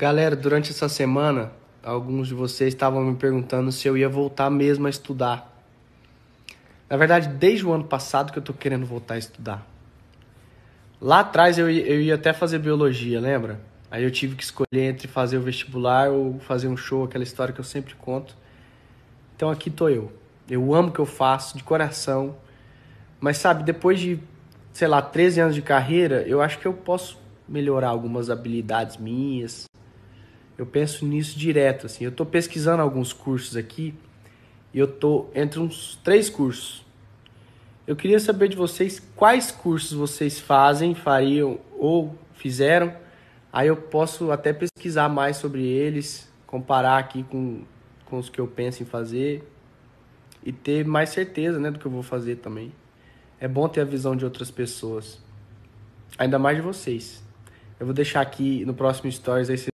Galera, durante essa semana, alguns de vocês estavam me perguntando se eu ia voltar mesmo a estudar. Na verdade, desde o ano passado que eu tô querendo voltar a estudar. Lá atrás eu, eu ia até fazer biologia, lembra? Aí eu tive que escolher entre fazer o vestibular ou fazer um show, aquela história que eu sempre conto. Então aqui tô eu. Eu amo o que eu faço, de coração. Mas sabe, depois de, sei lá, 13 anos de carreira, eu acho que eu posso melhorar algumas habilidades minhas, eu penso nisso direto, assim. Eu estou pesquisando alguns cursos aqui e eu tô entre uns três cursos. Eu queria saber de vocês quais cursos vocês fazem, fariam ou fizeram. Aí eu posso até pesquisar mais sobre eles, comparar aqui com, com os que eu penso em fazer e ter mais certeza né, do que eu vou fazer também. É bom ter a visão de outras pessoas, ainda mais de vocês. Eu vou deixar aqui no próximo Stories aí